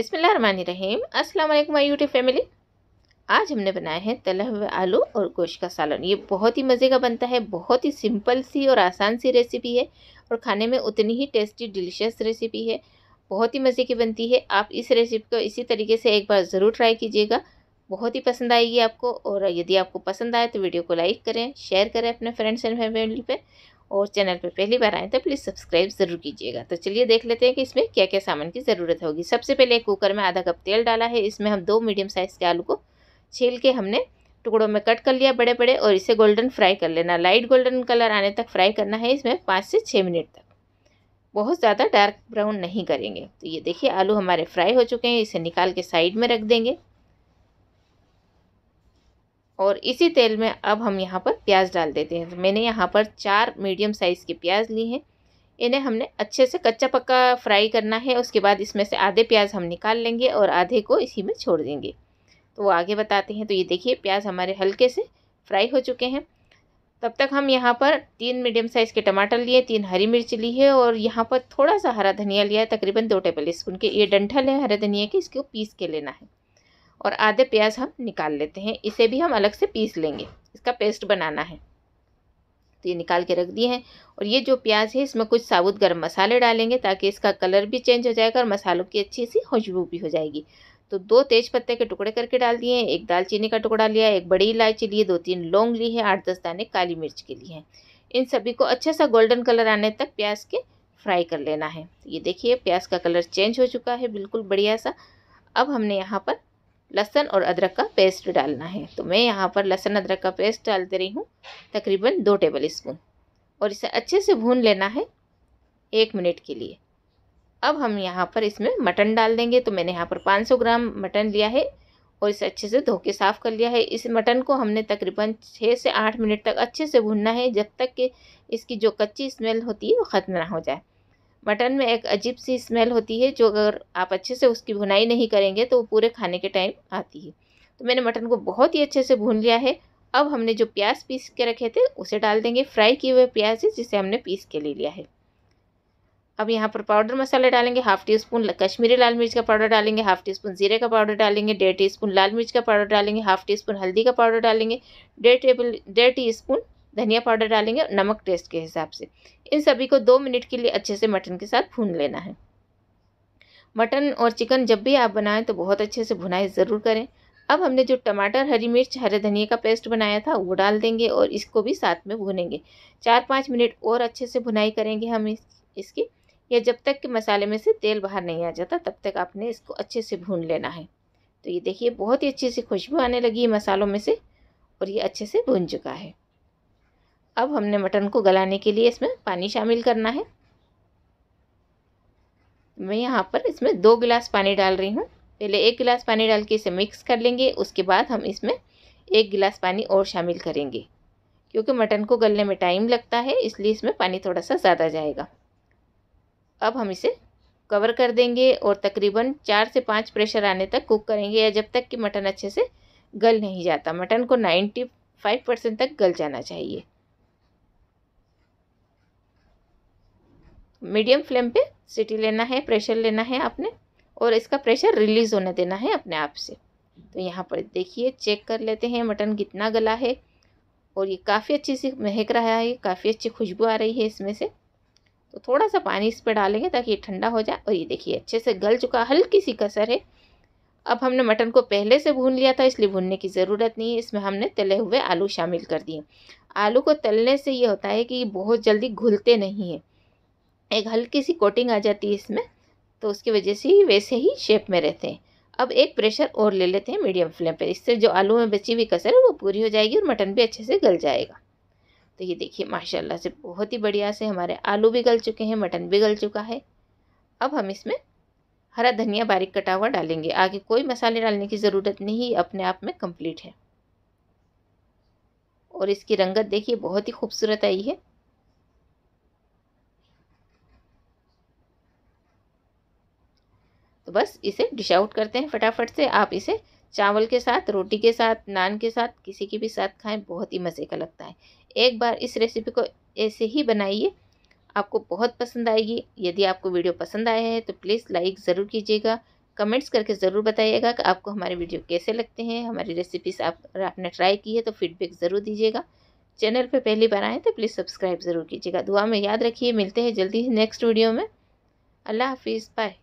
बिसमीम अस्सलाम वालेकुम माय यूट्यूब फैमिली आज हमने बनाया है तले हुए आलू और गोश्त का सालन ये बहुत ही मज़े का बनता है बहुत ही सिंपल सी और आसान सी रेसिपी है और खाने में उतनी ही टेस्टी डिलीशियस रेसिपी है बहुत ही मज़े की बनती है आप इस रेसिपी को इसी तरीके से एक बार ज़रूर ट्राई कीजिएगा बहुत ही पसंद आएगी आपको और यदि आपको पसंद आए तो वीडियो को लाइक करें शेयर करें अपने फ्रेंड्स एंड फैमिली पर और चैनल पर पहली बार आएँ तो प्लीज़ सब्सक्राइब ज़रूर कीजिएगा तो चलिए देख लेते हैं कि इसमें क्या क्या सामान की ज़रूरत होगी सबसे पहले कुकर में आधा कप तेल डाला है इसमें हम दो मीडियम साइज़ के आलू को छील के हमने टुकड़ों में कट कर लिया बड़े बड़े और इसे गोल्डन फ्राई कर लेना लाइट गोल्डन कलर आने तक फ्राई करना है इसमें पाँच से छः मिनट तक बहुत ज़्यादा डार्क ब्राउन नहीं करेंगे तो ये देखिए आलू हमारे फ्राई हो चुके हैं इसे निकाल के साइड में रख देंगे और इसी तेल में अब हम यहाँ पर प्याज डाल देते हैं तो मैंने यहाँ पर चार मीडियम साइज़ के प्याज ली हैं इन्हें हमने अच्छे से कच्चा पक्का फ्राई करना है उसके बाद इसमें से आधे प्याज हम निकाल लेंगे और आधे को इसी में छोड़ देंगे तो वो आगे बताते हैं तो ये देखिए प्याज हमारे हल्के से फ्राई हो चुके हैं तब तक हम यहाँ पर तीन मीडियम साइज़ के टमाटर लिए तीन हरी मिर्च ली है और यहाँ पर थोड़ा सा हरा धनिया लिया है तकरीबन दो टेबल स्पून के ये डंठल है हरे धनिया के इसको पीस के लेना है और आधे प्याज हम निकाल लेते हैं इसे भी हम अलग से पीस लेंगे इसका पेस्ट बनाना है तो ये निकाल के रख दिए हैं और ये जो प्याज है इसमें कुछ साबुत गर्म मसाले डालेंगे ताकि इसका कलर भी चेंज हो जाएगा और मसालों की अच्छी सी खुशबू भी हो जाएगी तो दो तेज पत्ते के टुकड़े करके डाल दिए एक दालचीनी का टुकड़ा लिया एक बड़ी इलायची लिए दो तीन लौंग ली है आठ दस दाने काली मिर्च के लिए हैं इन सभी को अच्छा सा गोल्डन कलर आने तक प्याज के फ्राई कर लेना है ये देखिए प्याज का कलर चेंज हो चुका है बिल्कुल बढ़िया सा अब हमने यहाँ पर लहसन और अदरक का पेस्ट डालना है तो मैं यहाँ पर लहसन अदरक का पेस्ट डाल दे रही हूँ तकरीबन दो टेबल स्पून और इसे अच्छे से भून लेना है एक मिनट के लिए अब हम यहाँ पर इसमें मटन डाल देंगे तो मैंने यहाँ पर 500 ग्राम मटन लिया है और इसे अच्छे से धो के साफ़ कर लिया है इस मटन को हमने तकरीबन छः से आठ मिनट तक अच्छे से भूनना है जब तक कि इसकी जो कच्ची स्मेल होती है वो ख़त्म ना हो जाए मटन में एक अजीब सी स्मेल होती है जो अगर आप अच्छे से उसकी भुनाई नहीं करेंगे तो वो पूरे खाने के टाइम आती है तो मैंने मटन को बहुत ही अच्छे से भून लिया है अब हमने जो प्याज पीस के रखे थे उसे डाल देंगे फ्राई किए हुए प्याज है जिसे हमने पीस के ले लिया है अब यहाँ पर पाउडर मसाले डालेंगे हाफ टी स्पून कश्मीरी लाल मिर्च का पाउडर डालेंगे हाफ टी स्पून जीरे का पाउडर डालेंगे डेढ़ टी स्पून लाल मिर्च का पाउडर डालेंगे हाफ टी स्पून हल्दी का पाउडर डालेंगे डेढ़ टेबल डेढ़ टी स्पून धनिया पाउडर डालेंगे और नमक टेस्ट के हिसाब से इन सभी को दो मिनट के लिए अच्छे से मटन के साथ भून लेना है मटन और चिकन जब भी आप बनाएं तो बहुत अच्छे से भुनाई ज़रूर करें अब हमने जो टमाटर हरी मिर्च हरे धनिया का पेस्ट बनाया था वो डाल देंगे और इसको भी साथ में भुनेंगे चार पाँच मिनट और अच्छे से भुनाई करेंगे हम इस, इसकी या जब तक कि मसाले में से तेल बाहर नहीं आ जाता तब तक आपने इसको अच्छे से भून लेना है तो ये देखिए बहुत ही अच्छे से खुशबू आने लगी है मसालों में से और ये अच्छे से भुन चुका है अब हमने मटन को गलाने के लिए इसमें पानी शामिल करना है मैं यहाँ पर इसमें दो गिलास पानी डाल रही हूँ पहले एक गिलास पानी डाल के इसे मिक्स कर लेंगे उसके बाद हम इसमें एक गिलास पानी और शामिल करेंगे क्योंकि मटन को गलने में टाइम लगता है इसलिए इसमें पानी थोड़ा सा ज़्यादा जाएगा अब हम इसे कवर कर देंगे और तकरीबन चार से पाँच प्रेशर आने तक कुक करेंगे या जब तक कि मटन अच्छे से गल नहीं जाता मटन को नाइन्टी फाइव परसेंट तक गल जाना चाहिए मीडियम फ्लेम पे सीटी लेना है प्रेशर लेना है आपने और इसका प्रेशर रिलीज़ होने देना है अपने आप से तो यहाँ पर देखिए चेक कर लेते हैं मटन कितना गला है और ये काफ़ी अच्छी सी महक रहा है काफ़ी अच्छी खुशबू आ रही है इसमें से तो थोड़ा सा पानी इस पर डालेंगे ताकि ये ठंडा हो जाए और ये देखिए अच्छे से गल चुका हल्की सी कसर है अब हमने मटन को पहले से भून लिया था इसलिए भूनने की ज़रूरत नहीं है इसमें हमने तले हुए आलू शामिल कर दिए आलू को तलने से ये होता है कि बहुत जल्दी घुलते नहीं हैं एक हल्की सी कोटिंग आ जाती है इसमें तो उसकी वजह से वैसे ही शेप में रहते हैं अब एक प्रेशर और ले लेते हैं मीडियम फ्लेम पर इससे जो आलू में बची हुई कसर है वो पूरी हो जाएगी और मटन भी अच्छे से गल जाएगा तो ये देखिए माशाल्लाह से बहुत ही बढ़िया से हमारे आलू भी गल चुके हैं मटन भी गल चुका है अब हम इसमें हरा धनिया बारीक कटा हुआ डालेंगे आगे कोई मसाले डालने की ज़रूरत नहीं अपने आप में कम्प्लीट है और इसकी रंगत देखिए बहुत ही खूबसूरत आई है तो बस इसे डिश आउट करते हैं फटाफट से आप इसे चावल के साथ रोटी के साथ नान के साथ किसी के भी साथ खाएं बहुत ही मज़े का लगता है एक बार इस रेसिपी को ऐसे ही बनाइए आपको बहुत पसंद आएगी यदि आपको वीडियो पसंद आया है तो प्लीज़ लाइक ज़रूर कीजिएगा कमेंट्स करके ज़रूर बताइएगा कि आपको हमारे वीडियो कैसे लगते हैं हमारी रेसिपीज़ आप आपने ट्राई की है तो फीडबैक ज़रूर दीजिएगा चैनल पर पहली बार आएँ तो प्लीज़ सब्सक्राइब ज़रूर कीजिएगा दुआ में याद रखिए मिलते हैं जल्दी ही नेक्स्ट वीडियो में अल्लाह हाफिज़ बाय